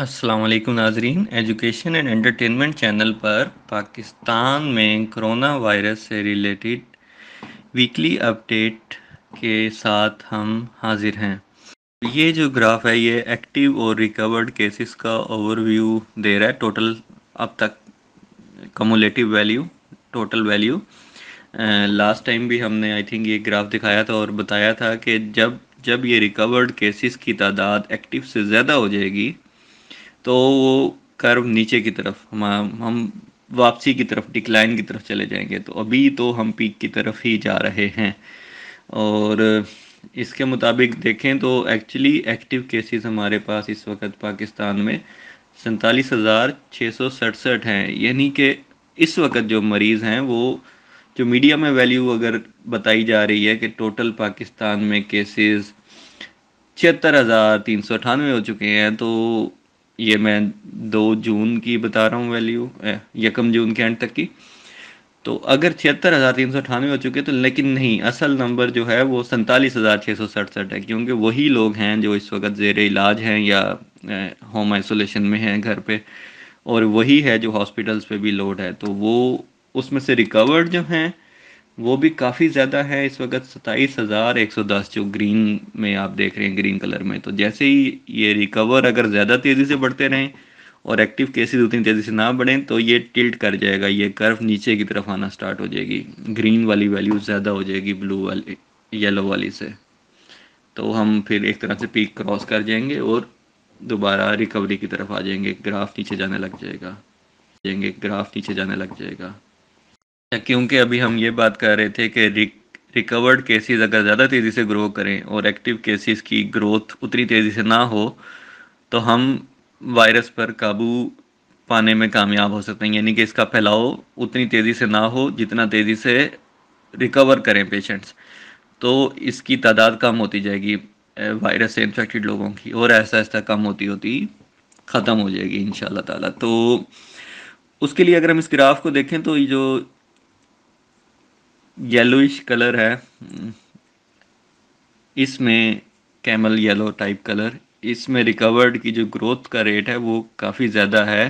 अस्सलाम नाजरीन education and entertainment channel पर पाकिस्तान में कोरोना वायरस से रिलेटेड वीकली अपडेट के साथ हम हाजिर हैं ये जो ग्राफ है ये एक्टिव और रिकवर्ड केसेस का ओवरव्यू दे रहा है टोटल अब तक cumulative value total value last time भी हमने आई थिंक ये ग्राफ दिखाया था और बताया था कि जब जब ये रिकवर्ड केसेस की तादाद एक्टिव से ज़्यादा हो जाएगी तो वो कर्व नीचे की तरफ हम हम वापसी की तरफ डिक्लाइन की तरफ चले जाएंगे तो अभी तो हम पीक की तरफ ही जा रहे हैं और इसके मुताबिक देखें तो एक्चुअली एक्टिव केसेस हमारे पास इस वक्त पाकिस्तान में सैंतालीस हज़ार छः सौ सड़सठ हैं यानी कि इस वक्त जो मरीज़ हैं वो जो मीडिया में वैल्यू अगर बताई जा रही है कि टोटल पाकिस्तान में केसेस छिहत्तर हज़ार तीन सौ अठानवे हो चुके हैं तो ये मैं दो जून की बता रहा हूँ वैल्यू यकम जून के एंड तक की तो अगर छिहत्तर हज़ार तीन सौ अठानवे हो चुके तो लेकिन नहीं असल नंबर जो है वो सैंतालीस हज़ार छः सौ सड़सठ है क्योंकि वही लोग हैं जो इस वक्त जेर इलाज हैं या होम आइसोलेशन में हैं घर पे और वही है जो हॉस्पिटल्स पे भी लोड है तो वो उसमें से रिकवर्ड जो हैं वो भी काफ़ी ज़्यादा है इस वक्त सताईस हज़ार एक सौ दस जो ग्रीन में आप देख रहे हैं ग्रीन कलर में तो जैसे ही ये रिकवर अगर ज़्यादा तेज़ी से बढ़ते रहें और एक्टिव केसेस उतनी तेज़ी से ना बढ़ें तो ये टिल्ट कर जाएगा ये कर्व नीचे की तरफ आना स्टार्ट हो जाएगी ग्रीन वाली वैल्यू ज़्यादा हो जाएगी ब्लू वाली येलो वाली से तो हम फिर एक तरह से पीक क्रॉस कर जाएंगे और दोबारा रिकवरी की तरफ आ जाएंगे ग्राफ नीचे जाने लग जाएगा जाएंगे ग्राफ नीचे जाने लग जाएगा क्योंकि अभी हम ये बात कर रहे थे कि रिक, रिकवर्ड केसेस अगर ज़्यादा तेज़ी से ग्रो करें और एक्टिव केसेस की ग्रोथ उतनी तेज़ी से ना हो तो हम वायरस पर काबू पाने में कामयाब हो सकते हैं यानी कि इसका फैलाव उतनी तेज़ी से ना हो जितना तेज़ी से रिकवर करें पेशेंट्स तो इसकी तादाद कम होती जाएगी वायरस से इन्फेक्टेड लोगों की और ऐसा ऐसा कम होती होती ख़त्म हो जाएगी इन ताला तो उसके लिए अगर हम इस ग्राफ को देखें तो ये जो येलोइश कलर है इसमें कैमल येलो टाइप कलर इसमें रिकवर्ड की जो ग्रोथ का रेट है वो काफ़ी ज़्यादा है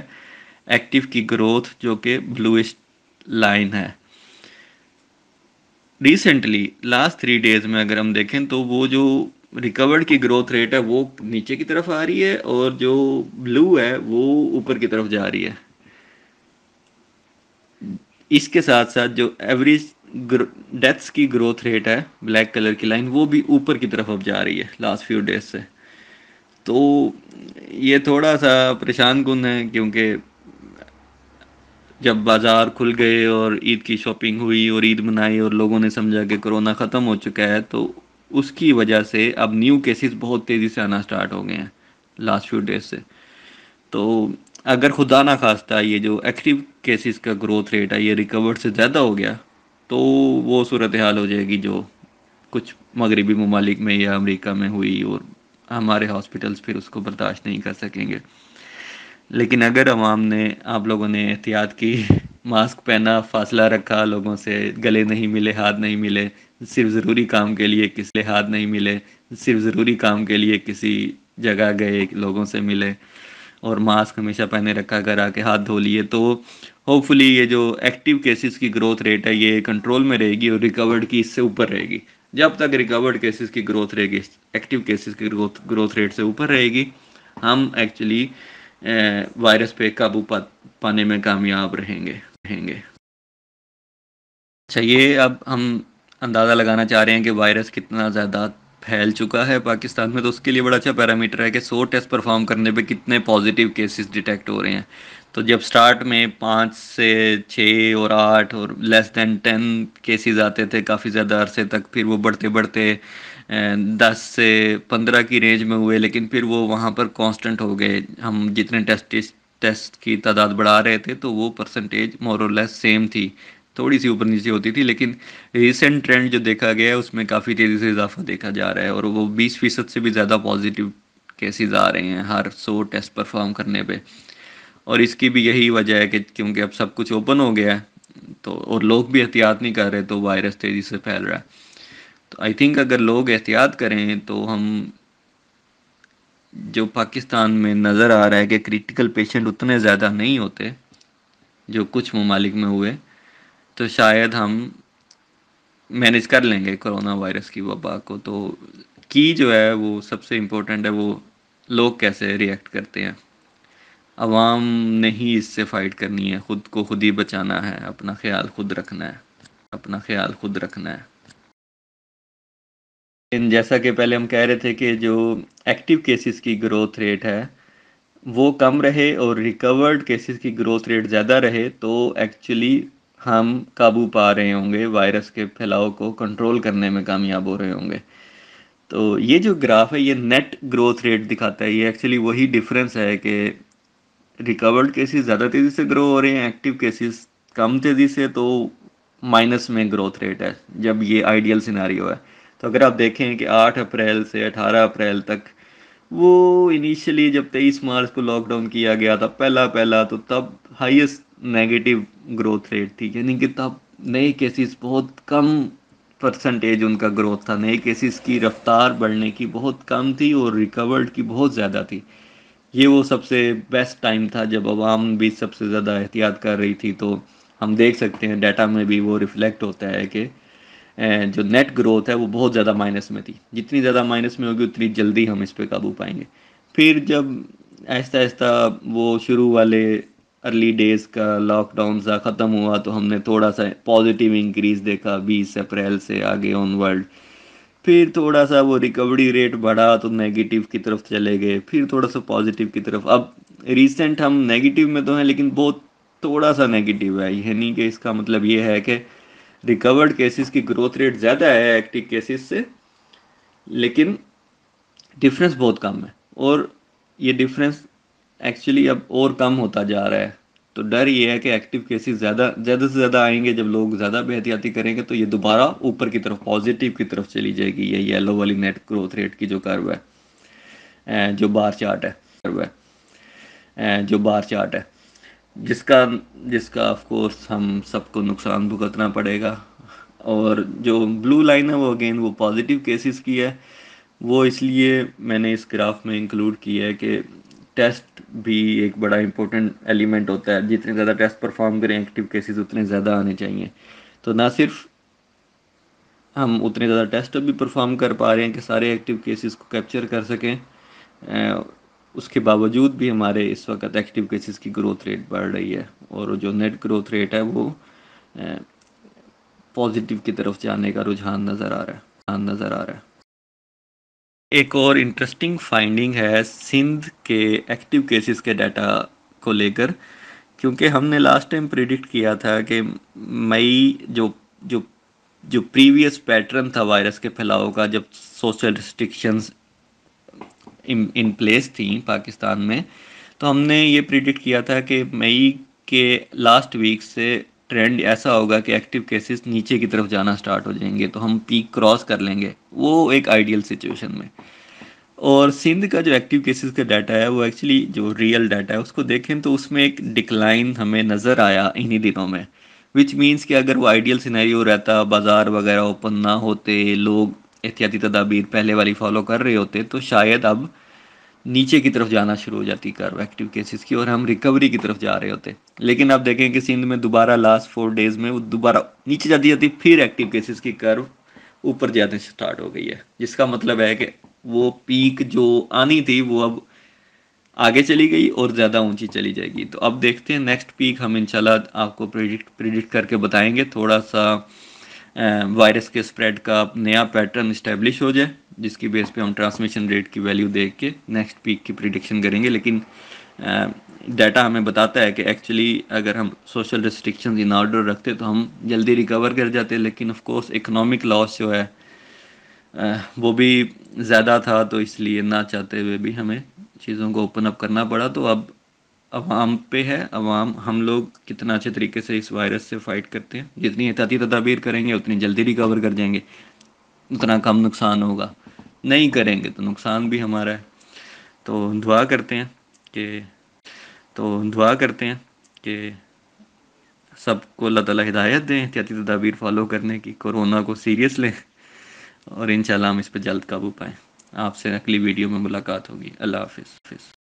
एक्टिव की ग्रोथ जो कि ब्लूइश लाइन है रिसेंटली लास्ट थ्री डेज में अगर हम देखें तो वो जो रिकवर्ड की ग्रोथ रेट है वो नीचे की तरफ आ रही है और जो ब्लू है वो ऊपर की तरफ जा रही है इसके साथ साथ जो एवरेज डेथ्स की ग्रोथ रेट है ब्लैक कलर की लाइन वो भी ऊपर की तरफ अब जा रही है लास्ट फ्यू डेज से तो ये थोड़ा सा परेशान कन है क्योंकि जब बाज़ार खुल गए और ईद की शॉपिंग हुई और ईद मनाई और लोगों ने समझा कि कोरोना ख़त्म हो चुका है तो उसकी वजह से अब न्यू केसेस बहुत तेज़ी से आना स्टार्ट हो गए हैं लास्ट फ्यू डेज से तो अगर खुदा ना खास्ता ये जो एक्टिव केसेस का ग्रोथ रेट है ये रिकवर्ड से ज़्यादा हो गया तो वो सूरत हाल हो जाएगी जो कुछ मगरबी ममालिक में या अमेरिका में हुई और हमारे हॉस्पिटल्स फिर उसको बर्दाश्त नहीं कर सकेंगे लेकिन अगर आवाम ने आप लोगों ने एहतियात की मास्क पहना फासला रखा लोगों से गले नहीं मिले हाथ नहीं मिले सिर्फ ज़रूरी काम के लिए किस हाथ नहीं मिले सिर्फ ज़रूरी काम के लिए किसी जगह गए लोगों से मिले और मास्क हमेशा पहने रखा घर आके हाथ धो लिए तो होपफुली ये जो एक्टिव केसेस की ग्रोथ रेट है ये कंट्रोल में रहेगी और रिकवर्ड की इससे ऊपर रहेगी जब तक रिकवर्ड केसेस की ग्रोथ रहेगी एक्टिव केसेस की ग्रोथ ग्रोथ रेट से ऊपर रहेगी हम एक्चुअली वायरस पे काबू पा, पाने में कामयाब रहेंगे रहेंगे अच्छा ये अब हम अंदाज़ा लगाना चाह रहे हैं कि वायरस कितना ज़्यादा फैल चुका है पाकिस्तान में तो उसके लिए बड़ा अच्छा पैरामीटर है कि सौ टेस्ट परफॉर्म करने पे कितने पॉजिटिव केसेस डिटेक्ट हो रहे हैं तो जब स्टार्ट में पाँच से छः और आठ और लेस दैन टेन केसेस आते थे काफ़ी ज़्यादा अरसे तक फिर वो बढ़ते बढ़ते दस से पंद्रह की रेंज में हुए लेकिन फिर वो वहाँ पर कांस्टेंट हो गए हम जितने टेस्ट टेस्ट की तादाद बढ़ा रहे थे तो वो परसेंटेज मोरलेस सेम थी थोड़ी सी ऊपर नीचे होती थी लेकिन रिसेंट ट्रेंड जो देखा गया है उसमें काफ़ी तेज़ी से इजाफा देखा जा रहा है और वो बीस फीसद से भी ज़्यादा पॉजिटिव केसेस आ रहे हैं हर सौ टेस्ट परफॉर्म करने पे और इसकी भी यही वजह है कि क्योंकि अब सब कुछ ओपन हो गया है तो और लोग भी एहतियात नहीं कर रहे तो वायरस तेज़ी से फैल रहा है तो आई थिंक अगर लोग एहतियात करें तो हम जो पाकिस्तान में नज़र आ रहा है कि क्रिटिकल पेशेंट उतने ज़्यादा नहीं होते जो कुछ ममालिक में हुए तो शायद हम मैनेज कर लेंगे कोरोना वायरस की वबा को तो की जो है वो सबसे इम्पोर्टेंट है वो लोग कैसे रिएक्ट करते हैं आवाम ने ही इससे फ़ाइट करनी है ख़ुद को खुद ही बचाना है अपना ख्याल खुद रखना है अपना ख्याल खुद रखना है इन जैसा कि पहले हम कह रहे थे कि जो एक्टिव केसेस की ग्रोथ रेट है वो कम रहे और रिकवर्ड केसेस की ग्रोथ रेट ज़्यादा रहे तो एक्चुअली हम काबू पा रहे होंगे वायरस के फैलाव को कंट्रोल करने में कामयाब हो रहे होंगे तो ये जो ग्राफ है ये नेट ग्रोथ रेट दिखाता है ये एक्चुअली वही डिफरेंस है कि रिकवर्ड केसेस ज़्यादा तेज़ी से ग्रो हो रहे हैं एक्टिव केसेस कम तेज़ी से तो माइनस में ग्रोथ रेट है जब ये आइडियल सिनारियो है तो अगर आप देखें कि 8 अप्रैल से 18 अप्रैल तक वो इनिशियली जब तेईस मार्च को लॉकडाउन किया गया था पहला पहला तो तब हाईएस्ट नेगेटिव ग्रोथ रेट थी यानी कि तब नए केसेस बहुत कम परसेंटेज उनका ग्रोथ था नए केसेस की रफ्तार बढ़ने की बहुत कम थी और रिकवर्ड की बहुत ज़्यादा थी ये वो सबसे बेस्ट टाइम था जब आवाम भी सबसे ज़्यादा एहतियात कर रही थी तो हम देख सकते हैं डाटा में भी वो रिफ्लेक्ट होता है कि जो नेट ग्रोथ है वो बहुत ज़्यादा माइनस में थी जितनी ज़्यादा माइनस में होगी उतनी जल्दी हम इस पर काबू पाएंगे फिर जब आहिस्ता आहिस्ता वो शुरू वाले अर्ली डेज का लॉकडाउन सा ख़त्म हुआ तो हमने थोड़ा सा पॉजिटिव इंक्रीज़ देखा 20 अप्रैल से आगे ऑनवर्ड फिर थोड़ा सा वो रिकवरी रेट बढ़ा तो नेगेटिव की तरफ चले गए फिर थोड़ा सा पॉजिटिव की तरफ अब रिसेंट हम नेगेटिव में तो हैं लेकिन बहुत थोड़ा सा नेगेटिव है नहीं कि इसका मतलब ये है कि रिकवर्ड केसेस की ग्रोथ रेट ज़्यादा है एक्टिव केसेस से लेकिन डिफरेंस बहुत कम है और ये डिफरेंस एक्चुअली अब और कम होता जा रहा है तो डर ये है कि एक्टिव केसेस ज़्यादा ज़्यादा से ज़्यादा आएंगे जब लोग ज़्यादा बेहतियाती करेंगे तो ये दोबारा ऊपर की तरफ पॉजिटिव की तरफ चली जाएगी ये येलो वाली नेट ग्रोथ रेट की जो कर्व है eh, जो बार चार्ट है कर्व है eh, जो बार चार्ट है जिसका जिसका ऑफकोर्स हम सबको नुकसान भुगतना पड़ेगा और जो ब्लू लाइन है वो अगेन वो पॉजिटिव केसेस की है वो इसलिए मैंने इस ग्राफ में इंक्लूड किया है कि टेस्ट भी एक बड़ा इंपॉर्टेंट एलिमेंट होता है जितने ज़्यादा टेस्ट परफॉर्म करें एक्टिव केसेस उतने ज़्यादा आने चाहिए तो ना सिर्फ हम उतने ज़्यादा टेस्ट भी परफॉर्म कर पा रहे हैं कि सारे एक्टिव केसेस को कैप्चर कर सकें उसके बावजूद भी हमारे इस वक्त एक्टिव केसेस की ग्रोथ रेट बढ़ रही है और जो नेट ग्रोथ रेट है वो पॉजिटिव की तरफ जाने का रुझान नज़र आ रहा है नज़र आ रहा है एक और इंटरेस्टिंग फाइंडिंग है सिंध के एक्टिव केसेस के डाटा को लेकर क्योंकि हमने लास्ट टाइम प्रिडिक्ट किया था कि मई जो जो जो प्रीवियस पैटर्न था वायरस के फैलाव का जब सोशल रिस्ट्रिक्शंस इन प्लेस थी पाकिस्तान में तो हमने ये प्रिडिक्ट किया था कि मई के लास्ट वीक से ट्रेंड ऐसा होगा कि एक्टिव केसेस नीचे की तरफ जाना स्टार्ट हो जाएंगे तो हम पीक क्रॉस कर लेंगे वो एक आइडियल सिचुएशन में और सिंध का जो एक्टिव केसेस का डाटा है वो एक्चुअली जो रियल डाटा है उसको देखें तो उसमें एक डिक्लाइन हमें नज़र आया इन्हीं दिनों में विच मीन्स कि अगर वो आइडियल सिनेरियो रहता बाज़ार वगैरह ओपन ना होते लोग एहतियाती तदाबीर पहले वाली फॉलो कर रहे होते तो शायद अब नीचे की तरफ जाना शुरू हो जाती कर्व एक्टिव केसेस की और हम रिकवरी की तरफ जा रहे होते लेकिन आप देखें कि सिंध में दोबारा लास्ट फोर डेज में वो दोबारा नीचे जाती जाती फिर एक्टिव केसेस की कर्व ऊपर जाने स्टार्ट हो गई है जिसका मतलब है कि वो पीक जो आनी थी वो अब आगे चली गई और ज़्यादा ऊंची चली जाएगी तो अब देखते हैं नेक्स्ट पीक हम इनशाला आपको प्रिडिक्ट प्रिडिक्ट करके बताएंगे थोड़ा सा वायरस के स्प्रेड का नया पैटर्न इस्टेब्लिश हो जाए जिसकी बेस पे हम ट्रांसमिशन रेट की वैल्यू देख के नेक्स्ट पीक की प्रिडिक्शन करेंगे लेकिन डाटा हमें बताता है कि एक्चुअली अगर हम सोशल रिस्ट्रिक्शन इन ऑर्डर रखते तो हम जल्दी रिकवर कर जाते लेकिन ऑफ कोर्स इकोनॉमिक लॉस जो है वो भी ज़्यादा था तो इसलिए ना चाहते हुए भी हमें चीज़ों को ओपन अप करना पड़ा तो अब अवाम पे है अवाम हम लोग कितना अच्छे तरीके से इस वायरस से फाइट करते हैं जितनी एहतियाती तदाबीर करेंगे उतनी जल्दी रिकवर कर जाएंगे उतना कम नुकसान होगा नहीं करेंगे तो नुकसान भी हमारा है तो दुआ करते हैं कि तो दुआ करते हैं कि सबको अल्लाह ताला हिदायत दें एहतियाती तदाबीर फॉलो करने की कोरोना को सीरियस लें और इन हम इस पर जल्द काबू पाएँ आपसे अगली वीडियो में मुलाकात होगी अल्लाह हाफिज़